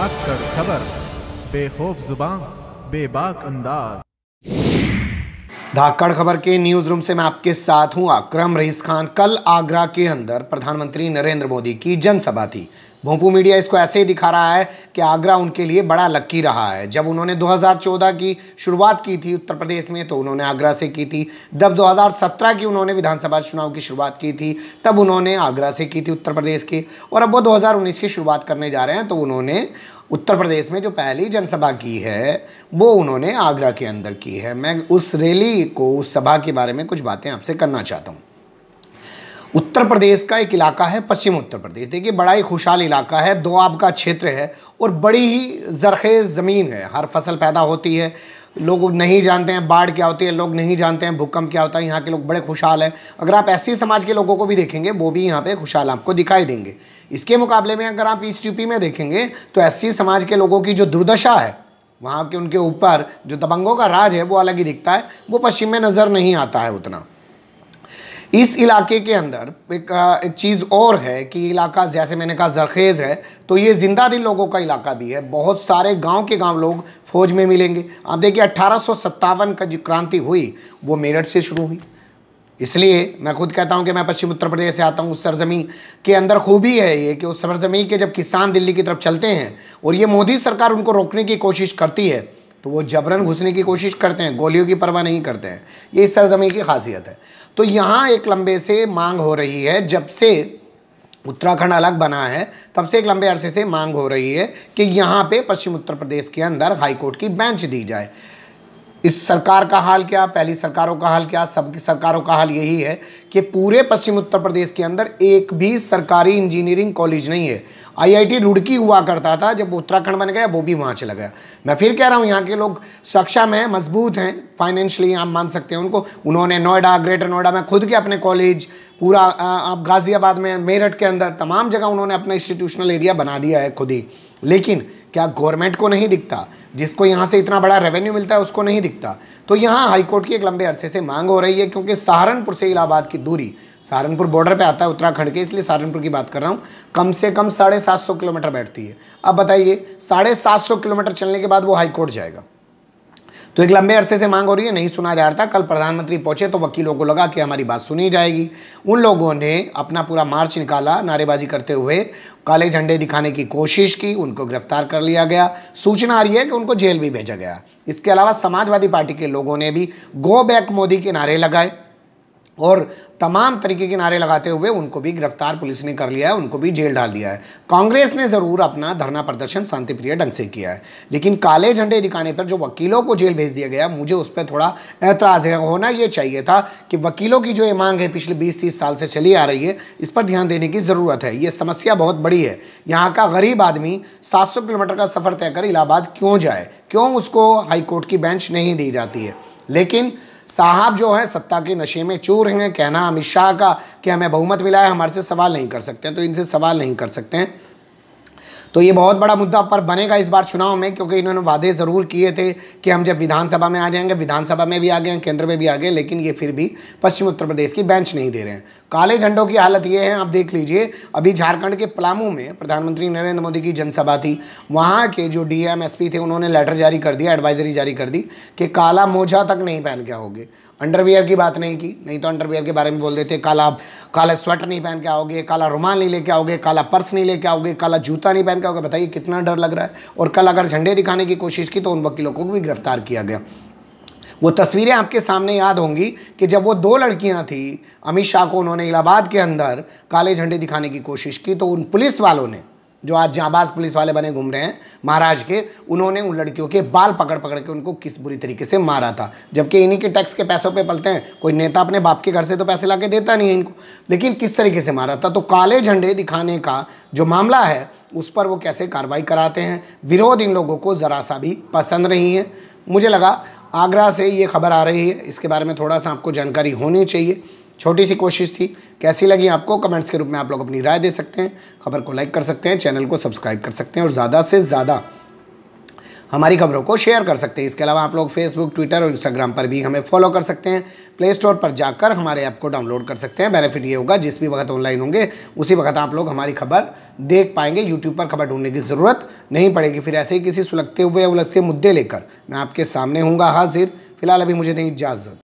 भाग कर खबर बेखौफ जुबान बेबाक अंदाज धाकड़ खबर के न्यूज रूम से मैं आपके साथ हूं अक्रम रईस खान कल आगरा के अंदर प्रधानमंत्री नरेंद्र मोदी की जनसभा थी भोंपू मीडिया इसको ऐसे ही दिखा रहा है कि आगरा उनके लिए बड़ा लक्की रहा है जब उन्होंने 2014 की शुरुआत की थी उत्तर प्रदेश में तो उन्होंने आगरा से की थी जब 2017 की उन्होंने विधानसभा चुनाव की शुरुआत की थी तब उन्होंने आगरा से की थी उत्तर प्रदेश की और अब वो 2019 की शुरुआत करने जा रहे हैं तो उन्होंने उत्तर प्रदेश में जो पहली जनसभा की है वो उन्होंने आगरा के अंदर की है मैं उस रैली को उस सभा के बारे में कुछ बातें आपसे करना चाहता हूँ उत्तर प्रदेश का एक इलाका है पश्चिम उत्तर प्रदेश देखिए बड़ा ही खुशहाल इलाका है दो आब का क्षेत्र है और बड़ी ही जरखेज़ ज़मीन है हर फसल पैदा होती है लोग नहीं जानते हैं बाढ़ क्या होती है लोग नहीं जानते हैं भूकंप क्या होता है यहाँ के लोग बड़े खुशहाल हैं अगर आप ऐसी समाज के लोगों को भी देखेंगे वो भी यहाँ पे खुशहाल आपको दिखाई देंगे इसके मुकाबले में अगर आप ईस्ट यूपी में देखेंगे तो ऐसी समाज के लोगों की जो दुर्दशा है वहाँ के उनके ऊपर जो दबंगों का राज है वो अलग ही दिखता है वो पश्चिम में नज़र नहीं आता है उतना इस इलाके के अंदर एक, एक चीज़ और है कि इलाका जैसे मैंने कहा जरखेज़ है तो ये ज़िंदा दिल लोगों का इलाका भी है बहुत सारे गांव के गांव लोग फौज में मिलेंगे आप देखिए अट्ठारह का जो क्रांति हुई वो मेरठ से शुरू हुई इसलिए मैं खुद कहता हूँ कि मैं पश्चिम उत्तर प्रदेश से आता हूँ उस सरजमी के अंदर खूबी है ये कि उस सरजमी के जब किसान दिल्ली की तरफ चलते हैं और ये मोदी सरकार उनको रोकने की कोशिश करती है तो वो जबरन घुसने की कोशिश करते हैं गोलियों की परवाह नहीं करते हैं ये इस सरजमी की खासियत है तो यहाँ एक लंबे से मांग हो रही है जब से उत्तराखंड अलग बना है तब से एक लंबे अरसे से मांग हो रही है कि यहाँ पे पश्चिम उत्तर प्रदेश के अंदर हाईकोर्ट की बेंच दी जाए इस सरकार का हाल क्या पहली सरकारों का हाल क्या सबकी सरकारों का हाल यही है कि पूरे पश्चिम उत्तर प्रदेश के अंदर एक भी सरकारी इंजीनियरिंग कॉलेज नहीं है आईआईटी रुड़की हुआ करता था जब उत्तराखंड बन गया वो भी वहाँ चला गया मैं फिर कह रहा हूँ यहाँ के लोग सक्षम हैं मजबूत हैं फाइनेंशली आप मान सकते हैं उनको उन्होंने नोएडा ग्रेटर नोएडा में खुद के अपने कॉलेज पूरा आप गाज़ियाबाद में मेरठ के अंदर तमाम जगह उन्होंने अपना इंस्टीट्यूशनल एरिया बना दिया है खुद ही लेकिन क्या गवर्नमेंट को नहीं दिखता जिसको यहाँ से इतना बड़ा रेवेन्यू मिलता है उसको नहीं दिखता तो यहाँ हाईकोर्ट की एक लंबे अरसे से मांग हो रही है क्योंकि सहारनपुर से इलाहाबाद की दूरी सहारनपुर बॉर्डर पे आता है उत्तराखंड के इसलिए सहारनपुर की बात कर रहा हूँ कम से कम साढ़े सात सौ किलोमीटर बैठती है अब बताइए साढ़े सात सौ किलोमीटर चलने के बाद वो हाईकोर्ट जाएगा तो एक लंबे अरसे से मांग हो रही है नहीं सुना जा रहा था कल प्रधानमंत्री पहुंचे तो वकीलों को लगा कि हमारी बात सुनी जाएगी उन लोगों ने अपना पूरा मार्च निकाला नारेबाजी करते हुए काले झंडे दिखाने की कोशिश की उनको गिरफ्तार कर लिया गया सूचना आ रही है कि उनको जेल भी भेजा गया इसके अलावा समाजवादी पार्टी के लोगों ने भी गो बैक मोदी के नारे लगाए और तमाम तरीके के नारे लगाते हुए उनको भी गिरफ्तार पुलिस ने कर लिया है उनको भी जेल डाल दिया है कांग्रेस ने ज़रूर अपना धरना प्रदर्शन शांतिप्रिय ढंग से किया है लेकिन काले झंडे दिखाने पर जो वकीलों को जेल भेज दिया गया मुझे उस पर थोड़ा ऐतराज़ है होना ये चाहिए था कि वकीलों की जो ये मांग है पिछले बीस तीस साल से चली आ रही है इस पर ध्यान देने की ज़रूरत है ये समस्या बहुत बड़ी है यहाँ का गरीब आदमी सात किलोमीटर का सफ़र तय कर इलाहाबाद क्यों जाए क्यों उसको हाईकोर्ट की बेंच नहीं दी जाती है लेकिन साहब जो है सत्ता के नशे में चूर हैं कहना अमित शाह का कि हमें बहुमत मिला है हमारे से सवाल नहीं कर सकते तो इनसे सवाल नहीं कर सकते हैं तो ये बहुत बड़ा मुद्दा पर बनेगा इस बार चुनाव में क्योंकि इन्होंने वादे ज़रूर किए थे कि हम जब विधानसभा में आ जाएंगे विधानसभा में भी आ गए केंद्र में भी आ गए लेकिन ये फिर भी पश्चिम उत्तर प्रदेश की बेंच नहीं दे रहे हैं काले झंडों की हालत ये है आप देख लीजिए अभी झारखंड के पलामू में प्रधानमंत्री नरेंद्र मोदी की जनसभा थी वहाँ के जो डी थे उन्होंने लेटर जारी कर दिया एडवाइजरी जारी कर दी कि काला मोजा तक नहीं पहन के आओगे अंडरवियर की बात नहीं की नहीं तो अंडरवियर के बारे में बोल देते काला काला स्वेटर नहीं पहन के आओगे काला रुमाल नहीं लेके आओगे काला पर्स नहीं लेके आओगे काला जूता नहीं पहन के आओगे बताइए कितना डर लग रहा है और कल अगर झंडे दिखाने की कोशिश की तो उन वकीलों को भी गिरफ्तार किया गया वो तस्वीरें आपके सामने याद होंगी कि जब वो दो लड़कियां थी अमित शाह को उन्होंने इलाहाबाद के अंदर काले झंडे दिखाने की कोशिश की तो उन पुलिस वालों ने जो आज जाबाज पुलिस वाले बने घूम रहे हैं महाराज के उन्होंने उन लड़कियों के बाल पकड़ पकड़ के उनको किस बुरी तरीके से मारा था जबकि इन्हीं के टैक्स के पैसों पे पलते हैं कोई नेता अपने बाप के घर से तो पैसे ला देता नहीं है इनको लेकिन किस तरीके से मारा था तो काले झंडे दिखाने का जो मामला है उस पर वो कैसे कार्रवाई कराते हैं विरोध इन लोगों को ज़रा सा भी पसंद नहीं है मुझे लगा आगरा से ये खबर आ रही है इसके बारे में थोड़ा सा आपको जानकारी होनी चाहिए छोटी सी कोशिश थी कैसी लगी आपको कमेंट्स के रूप में आप लोग अपनी राय दे सकते हैं खबर को लाइक कर सकते हैं चैनल को सब्सक्राइब कर सकते हैं और ज़्यादा से ज़्यादा हमारी खबरों को शेयर कर सकते हैं इसके अलावा आप लोग फेसबुक ट्विटर और इंस्टाग्राम पर भी हमें फॉलो कर सकते हैं प्ले स्टोर पर जाकर हमारे ऐप को डाउनलोड कर सकते हैं बेनिफिट ये होगा जिस भी वक्त ऑनलाइन होंगे उसी वक्त आप लोग हमारी खबर देख पाएंगे यूट्यूब पर खबर ढूंढने की ज़रूरत नहीं पड़ेगी फिर ऐसे ही किसी सुलगते हुए उलझते मुद्दे लेकर मैं आपके सामने हूँगा हाजिर फिलहाल अभी मुझे दें इजाज़त